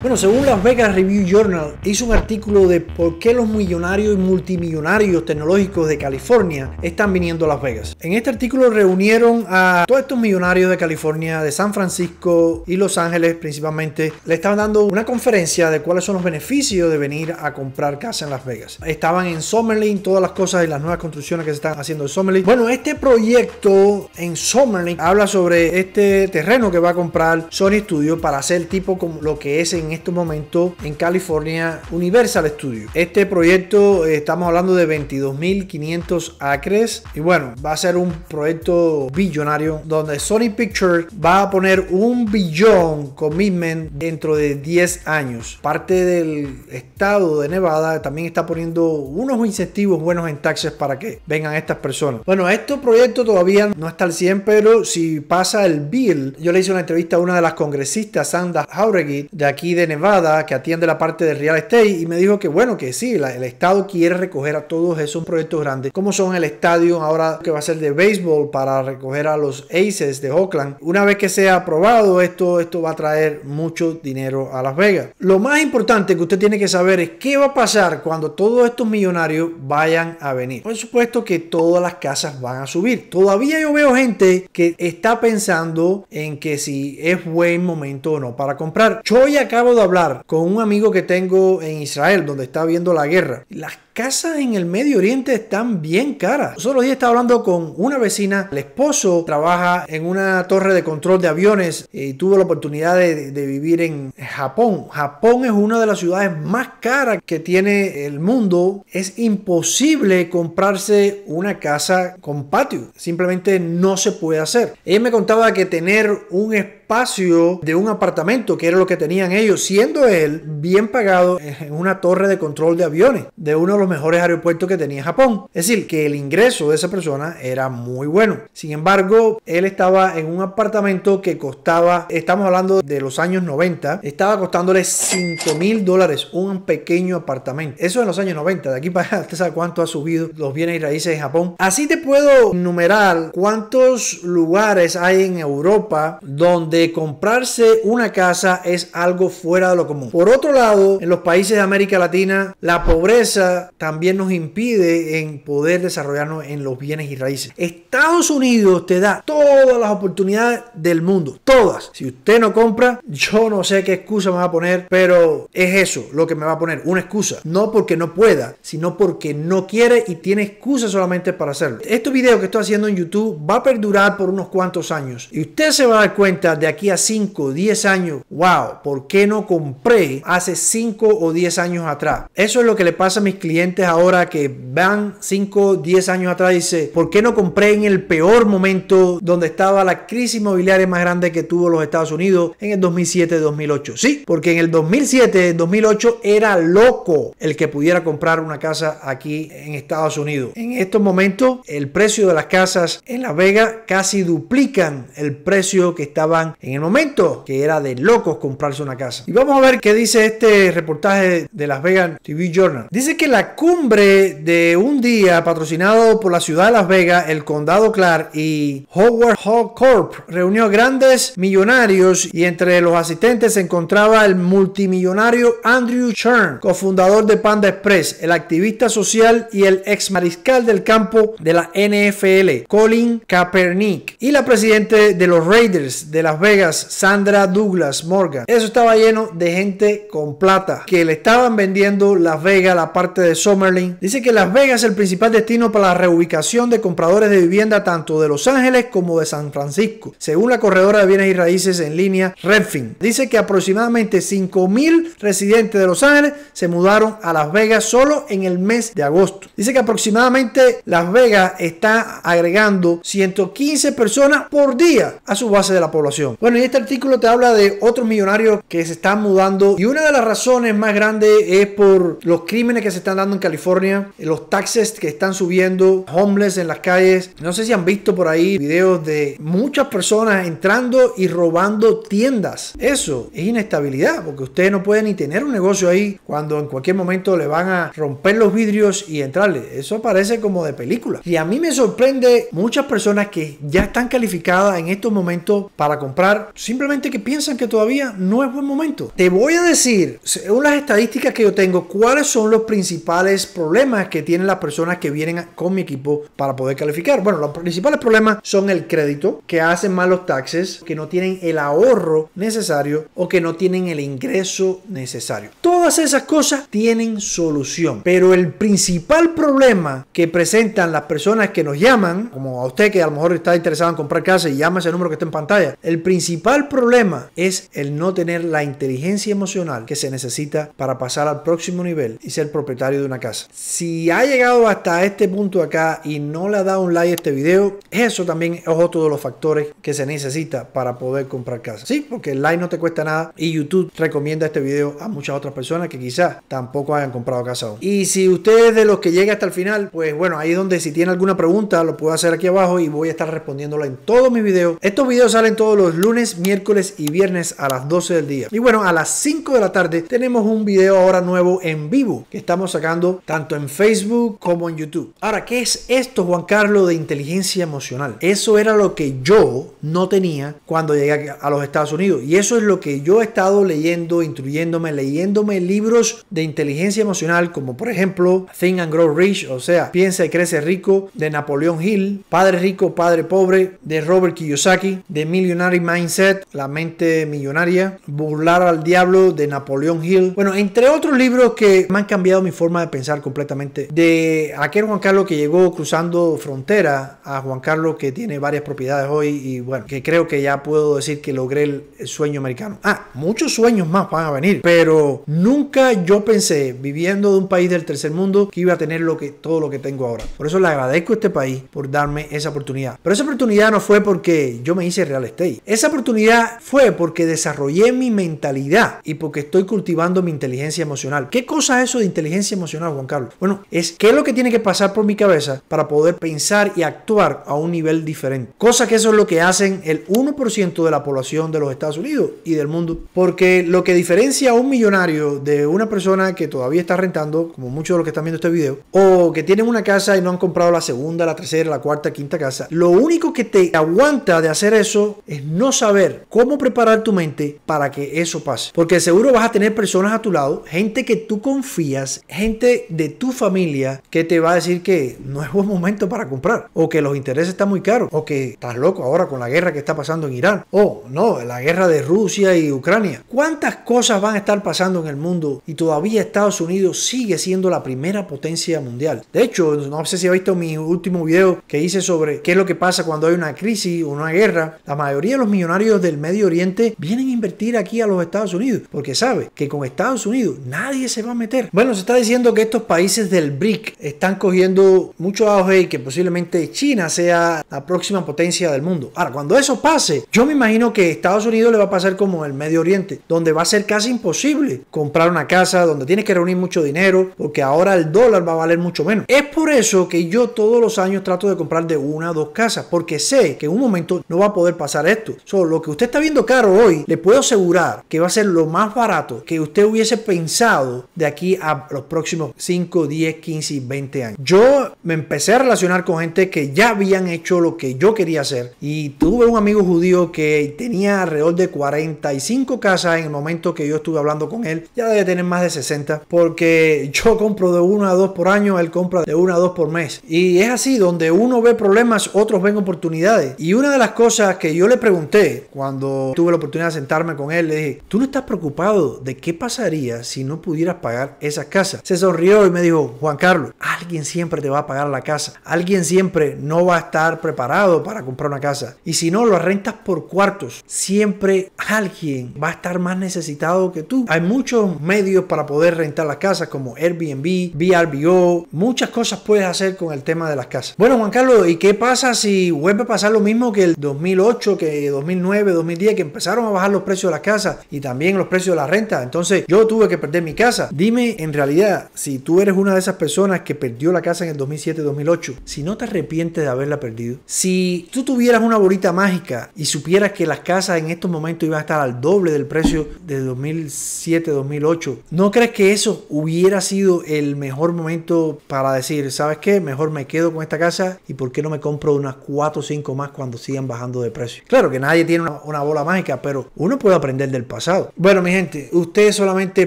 Bueno, según Las Vegas Review Journal, hizo un artículo de por qué los millonarios y multimillonarios tecnológicos de California están viniendo a Las Vegas. En este artículo reunieron a todos estos millonarios de California, de San Francisco y Los Ángeles principalmente. Le estaban dando una conferencia de cuáles son los beneficios de venir a comprar casa en Las Vegas. Estaban en Summerlin, todas las cosas y las nuevas construcciones que se están haciendo en Summerlin. Bueno, este proyecto en Summerlin habla sobre este terreno que va a comprar Sony Studio para hacer tipo como lo que es en en este momento en California Universal Studios. Este proyecto eh, estamos hablando de 22.500 acres y bueno, va a ser un proyecto billonario donde Sony Pictures va a poner un billón commitment dentro de 10 años. Parte del estado de Nevada también está poniendo unos incentivos buenos en taxes para que vengan estas personas. Bueno, este proyecto todavía no está al 100, pero si pasa el bill, yo le hice una entrevista a una de las congresistas, Sandra Jauregui, de aquí de de Nevada que atiende la parte del real estate y me dijo que bueno, que sí, el estado quiere recoger a todos esos proyectos grandes, como son el estadio ahora que va a ser de béisbol para recoger a los Aces de Oakland. Una vez que sea aprobado esto, esto va a traer mucho dinero a Las Vegas. Lo más importante que usted tiene que saber es qué va a pasar cuando todos estos millonarios vayan a venir. Por supuesto que todas las casas van a subir. Todavía yo veo gente que está pensando en que si es buen momento o no para comprar. Choy acaba de hablar con un amigo que tengo en Israel, donde está viendo la guerra. Las casas en el Medio Oriente están bien caras. Solo otros días estaba hablando con una vecina, el esposo trabaja en una torre de control de aviones y tuvo la oportunidad de, vivir en Japón. Japón es una de las ciudades más caras que tiene el mundo. Es imposible comprarse una casa con patio. Simplemente no se puede hacer. Ella me contaba que tener un espacio de un apartamento, que era lo que tenían ellos, siendo él bien pagado en una torre de control de aviones de uno de los mejores aeropuertos que tenía Japón. Es decir, que el ingreso de esa persona era muy bueno. Sin embargo, él estaba en un apartamento que costaba, estamos hablando de los años 90, estaba costándole 5 mil dólares un pequeño apartamento. Eso en los años 90, de aquí para allá, usted sabe cuánto ha subido los bienes y raíces de Japón. Así te puedo enumerar cuántos lugares hay en Europa donde comprarse una casa es algo fuera de lo común. Por otro lado, en los países de América Latina, la pobreza también nos impide en poder desarrollarnos en los bienes y raíces. Estados Unidos te da todo todas las oportunidades del mundo. Todas. Si usted no compra, yo no sé qué excusa me va a poner, pero es eso lo que me va a poner. Una excusa. No porque no pueda, sino porque no quiere y tiene excusa solamente para hacerlo. Este video que estoy haciendo en YouTube va a perdurar por unos cuantos años. Y usted se va a dar cuenta de aquí a 5, 10 años. Wow, ¿por qué no compré hace 5 o 10 años atrás? Eso es lo que le pasa a mis clientes ahora que van 5, 10 años atrás y dice, ¿por qué no compré en el peor momento donde estaba la crisis inmobiliaria más grande que tuvo los Estados Unidos en el 2007-2008. Sí, porque en el 2007-2008 era loco el que pudiera comprar una casa aquí en Estados Unidos. En estos momentos el precio de las casas en Las Vegas casi duplican el precio que estaban en el momento que era de locos comprarse una casa. Y vamos a ver qué dice este reportaje de Las Vegas TV Journal. Dice que la cumbre de un día patrocinado por la ciudad de Las Vegas, el condado Clark y Howard Hawk Corp reunió grandes millonarios y entre los asistentes se encontraba el multimillonario Andrew Chern, cofundador de Panda Express, el activista social y el ex mariscal del campo de la NFL, Colin Kaepernick, y la presidente de los Raiders de Las Vegas, Sandra Douglas Morgan. Eso estaba lleno de gente con plata que le estaban vendiendo Las Vegas, la parte de Summerlin. Dice que Las Vegas es el principal destino para la reubicación de compradores de vivienda tanto de Los Ángeles como de San Francisco, según la corredora de bienes y raíces en línea Redfin. Dice que aproximadamente 5.000 residentes de Los Ángeles se mudaron a Las Vegas solo en el mes de agosto. Dice que aproximadamente Las Vegas está agregando 115 personas por día a su base de la población. Bueno, y este artículo te habla de otros millonarios que se están mudando y una de las razones más grandes es por los crímenes que se están dando en California, los taxes que están subiendo, homeless en las calles. No sé si han visto por ahí videos de muchas personas entrando y robando tiendas. Eso es inestabilidad, porque ustedes no pueden ni tener un negocio ahí cuando en cualquier momento le van a romper los vidrios y entrarle. Eso parece como de película. Y a mí me sorprende muchas personas que ya están calificadas en estos momentos para comprar, simplemente que piensan que todavía no es buen momento. Te voy a decir, según las estadísticas que yo tengo, cuáles son los principales problemas que tienen las personas que vienen con mi equipo para poder calificar. Bueno, los principales problemas son el crédito que hacen malos taxes, que no tienen el ahorro necesario o que no tienen el ingreso necesario. Todas esas cosas tienen solución, pero el principal problema que presentan las personas que nos llaman, como a usted que a lo mejor está interesado en comprar casa y llama ese número que está en pantalla, el principal problema es el no tener la inteligencia emocional que se necesita para pasar al próximo nivel y ser propietario de una casa. Si ha llegado hasta este punto acá y no le ha dado un like a este video, eso también es otro todos los factores que se necesita para poder comprar casa. Sí, porque el like no te cuesta nada y YouTube recomienda este video a muchas otras personas que quizás tampoco hayan comprado casa Y si ustedes de los que llega hasta el final, pues bueno, ahí es donde si tiene alguna pregunta lo puedo hacer aquí abajo y voy a estar respondiéndola en todos mis videos. Estos videos salen todos los lunes, miércoles y viernes a las 12 del día. Y bueno, a las 5 de la tarde tenemos un video ahora nuevo en vivo que estamos sacando tanto en Facebook como en YouTube. Ahora, ¿qué es esto, Juan Carlos, de inteligencia emocional? Eso era lo que yo no tenía cuando llegué a los Estados Unidos. Y eso es lo que yo he estado leyendo, instruyéndome, leyéndome libros de inteligencia emocional, como por ejemplo Think and Grow Rich, o sea, Piensa y Crece Rico, de Napoleón Hill, Padre Rico, Padre Pobre, de Robert Kiyosaki, de Millionary Mindset, La Mente Millonaria, Burlar al Diablo, de Napoleón Hill. Bueno, entre otros libros que me han cambiado mi forma de pensar completamente. De aquel Juan Carlos que llegó cruzando frontera a Juan Carlos que tiene varias propiedades hoy y bueno, que creo que ya puedo decir que logré el, sueño americano. Ah, muchos sueños más van a venir, pero nunca yo pensé, viviendo de un país del tercer mundo, que iba a tener lo que, todo lo que tengo ahora. Por eso le agradezco a este país por darme esa oportunidad. Pero esa oportunidad no fue porque yo me hice real estate. Esa oportunidad fue porque desarrollé mi mentalidad y porque estoy cultivando mi inteligencia emocional. ¿Qué cosa es eso de inteligencia emocional, Juan Carlos? Bueno, es qué es lo que tiene que pasar por mi cabeza para poder pensar y actuar a un nivel diferente. Cosa que eso es lo que hacen el 1% de la población de los Estados Unidos y del mundo. Porque lo que diferencia a un millonario de una persona que todavía está rentando, como muchos de los que están viendo este video, o que tienen una casa y no han comprado la segunda, la tercera, la cuarta, quinta casa, lo único que te aguanta de hacer eso es no saber cómo preparar tu mente para que eso pase. Porque seguro vas a tener personas a tu lado, gente que tú confías, gente de tu familia que te va a decir que no es buen momento para comprar, o que los intereses están muy caros, o que estás loco ahora con la guerra que está pasando en Irán. O oh, no, la guerra de Rusia y Ucrania. ¿Cuántas cosas van a estar pasando en el mundo y todavía Estados Unidos sigue siendo la primera potencia mundial? De hecho, no sé si ha visto mi último video que hice sobre qué es lo que pasa cuando hay una crisis o una guerra. La mayoría de los millonarios del Medio Oriente vienen a invertir aquí a los Estados Unidos porque sabe que con Estados Unidos nadie se va a meter. Bueno, se está diciendo que estos países del BRIC están cogiendo mucho auge y que posiblemente China sea la próxima potencia del mundo. Ahora, cuando eso pase, yo me imagino que Estados Unidos le va a pasar como el Medio Oriente, donde va a ser casi imposible comprar una casa, donde tienes que reunir mucho dinero, porque ahora el dólar va a valer mucho menos. Es por eso que yo todos los años trato de comprar de una o dos casas, porque sé que en un momento no va a poder pasar esto. Solo lo que usted está viendo caro hoy, le puedo asegurar que va a ser lo más barato que usted hubiese pensado de aquí a los próximos 5, 10, 15 y 20 años. Yo me empecé a relacionar con gente que ya habían hecho lo que yo quería hacer. Y tuve un amigo judío que tenía alrededor de 45 casas en el momento que yo estuve hablando con él. Ya debe tener más de 60 porque yo compro de una a dos por año, él compra de una a dos por mes. Y es así, donde uno ve problemas, otros ven oportunidades. Y una de las cosas que yo le pregunté cuando tuve la oportunidad de sentarme con él, le dije, ¿tú no estás preocupado de qué pasaría si no pudieras pagar esas casas? Se sonrió y me dijo, Juan Carlos, alguien siempre te va a pagar la casa. Alguien siempre no va a estar preparado para comprar una casa. Y si no, lo rentas por cuartos. Siempre alguien va a estar más necesitado que tú. Hay muchos medios para poder rentar las casas como Airbnb, VRBO, muchas cosas puedes hacer con el tema de las casas. Bueno, Juan Carlos, ¿y qué pasa si vuelve a pasar lo mismo que el 2008, que 2009, 2010, que empezaron a bajar los precios de las casas y también los precios de la renta? Entonces yo tuve que perder mi casa. Dime en realidad si tú eres una de esas personas que perdió la casa en el 2007-2008, si no te arrepientes de haberla perdido, si tú tuvieras una bolita mágica y supieras que las casas en estos momentos iban a estar al doble del precio de 2007-2008, ¿no crees que eso hubiera sido el mejor momento para decir, sabes qué, mejor me quedo con esta casa y por qué no me compro unas 4 o 5 más cuando sigan bajando de precio? Claro que nadie tiene una, una bola mágica, pero uno puede aprender del pasado. Bueno, mi gente, usted solamente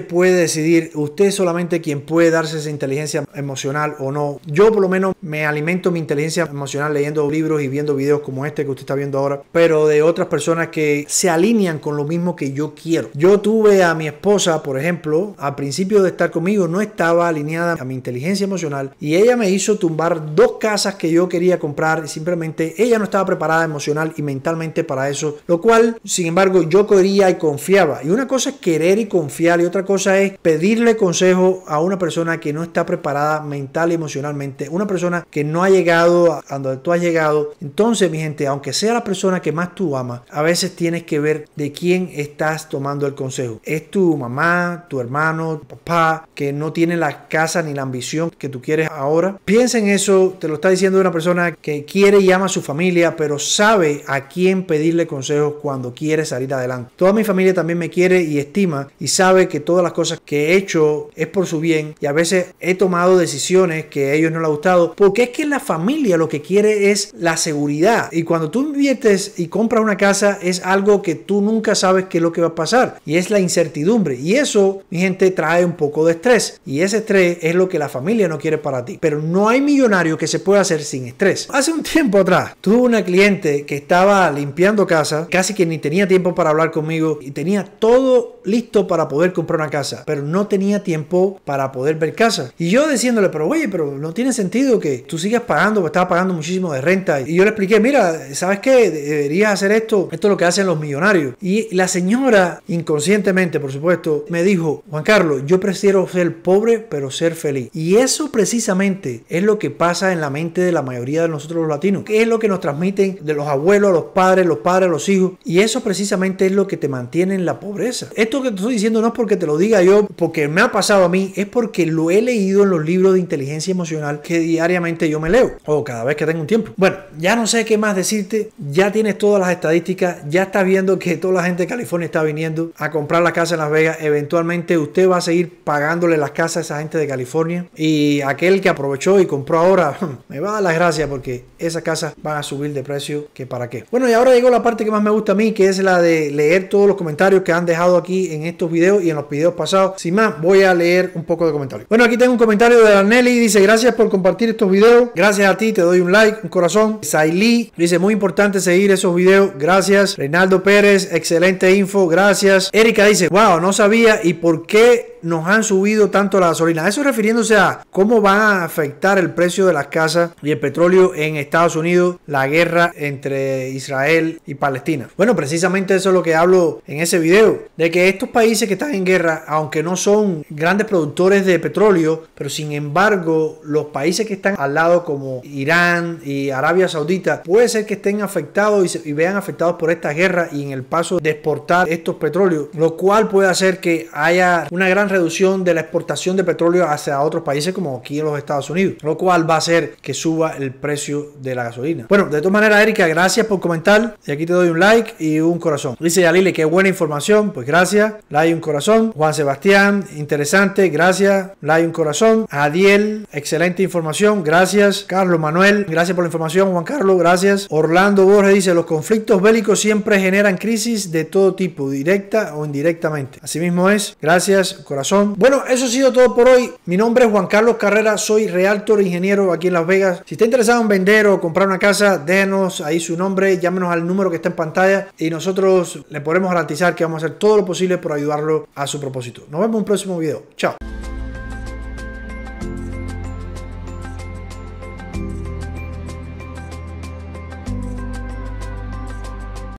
puede decidir, usted solamente quien puede darse esa inteligencia emocional o no. Yo por lo menos me alimento mi inteligencia emocional leyendo libros y viendo videos como este que usted está viendo ahora, pero de otras personas que se alinean con lo mismo que yo quiero. Yo tuve a mi esposa, por ejemplo, al principio de estar conmigo, no estaba alineada a mi inteligencia emocional y ella me hizo tumbar dos casas que yo quería comprar y simplemente ella no estaba preparada emocional y mentalmente para eso, lo cual, sin embargo, yo quería y confiaba. Y una cosa es querer y confiar y otra cosa es pedirle consejo a una persona que no está preparada mental y emocionalmente, una persona que no ha llegado a donde tú has llegado. Entonces, mi gente, aunque sea la persona que más tú amas, a veces tienes que ver de quién estás tomando el consejo. ¿Es tu mamá, tu hermano, tu papá, que no tiene la casa ni la ambición que tú quieres ahora? Piensa en eso, te lo está diciendo una persona que quiere y ama a su familia, pero sabe a quién pedirle consejos cuando quiere salir adelante. Toda mi familia también me quiere y estima y sabe que todas las cosas que he hecho es por su bien y a veces he tomado decisiones que a ellos no les ha gustado porque es que la familia lo que quiere es la seguridad y cuando tú inviertes y compras una casa es algo que tú nunca sabes qué es lo que va a pasar y es la incertidumbre. Y eso, mi gente, trae un poco de estrés. Y ese estrés es lo que la familia no quiere para ti. Pero no hay millonario que se pueda hacer sin estrés. Hace un tiempo atrás tuve una cliente que estaba limpiando casa, casi que ni tenía tiempo para hablar conmigo y tenía todo listo para poder comprar una casa, pero no tenía tiempo para poder ver casa. Y yo diciéndole, pero oye, pero no tiene sentido que tú sigas pagando, estaba pagando muchísimo de renta. Y yo le expliqué mira, ¿sabes qué? Deberías hacer esto. Esto es lo que hacen los millonarios. Y la señora, inconscientemente, por supuesto, me dijo, Juan Carlos, yo prefiero ser pobre, pero ser feliz. Y eso precisamente es lo que pasa en la mente de la mayoría de nosotros los latinos. que es lo que nos transmiten de los abuelos a los padres, los padres a los hijos? Y eso precisamente es lo que te mantiene en la pobreza. Esto que te estoy diciendo no es porque te lo diga yo, porque me ha pasado a mí, es porque lo he leído en los libros de inteligencia emocional que diariamente yo me leo o cada vez que tengo un tiempo. Bueno, ya no sé qué más decirte, ya tienes todas las estadísticas, ya estás viendo que toda la gente de California está viniendo a comprar las casas en Las Vegas, eventualmente usted va a seguir pagándole las casas a esa gente de California y aquel que aprovechó y compró ahora, me va a dar las gracias porque esas casas van a subir de precio que para qué. Bueno, y ahora llegó la parte que más me gusta a mí, que es la de leer todos los comentarios que han dejado aquí en estos videos y en los videos pasados. Sin más, voy a leer un poco de comentarios. Bueno, aquí tengo un comentario de la dice gracias por compartir estos videos, gracias a ti, te doy un like, un corazón. Sailí Dice, muy importante seguir esos videos. Gracias. Reinaldo Pérez, excelente info. Gracias. Erika dice, wow, no sabía. ¿Y por qué nos han subido tanto la gasolina? Eso refiriéndose a cómo va a afectar el precio de las casas y el petróleo en Estados Unidos, la guerra entre Israel y Palestina. Bueno, precisamente eso es lo que hablo en ese video. De que estos países que están en guerra, aunque no son grandes productores de petróleo, pero sin embargo los países que están al lado como Irán y Arabia Saudita, puede ser que estén afectados y, vean afectados por esta guerra y en el paso de exportar estos petróleos, lo cual puede hacer que haya una gran reducción de la exportación de petróleo hacia otros países como aquí en los Estados Unidos, lo cual va a hacer que suba el precio de la gasolina. Bueno, de todas maneras, Erika, gracias por comentar. Y aquí te doy un like y un corazón. Dice Yalile, qué buena información. Pues gracias. Like y un corazón. Juan Sebastián, interesante. Gracias. Like y un corazón. Adiel, excelente información. Gracias. Carlos Manuel, gracias por la información. Juan Carlos, gracias gracias. Orlando Borges dice, los conflictos bélicos siempre generan crisis de todo tipo, directa o indirectamente. Así mismo es. Gracias, corazón. Bueno, eso ha sido todo por hoy. Mi nombre es Juan Carlos Carrera, soy realtor e ingeniero aquí en Las Vegas. Si está interesado en vender o comprar una casa, déjenos ahí su nombre, llámenos al número que está en pantalla y nosotros le podemos garantizar que vamos a hacer todo lo posible por ayudarlo a su propósito. Nos vemos en un próximo video. Chao.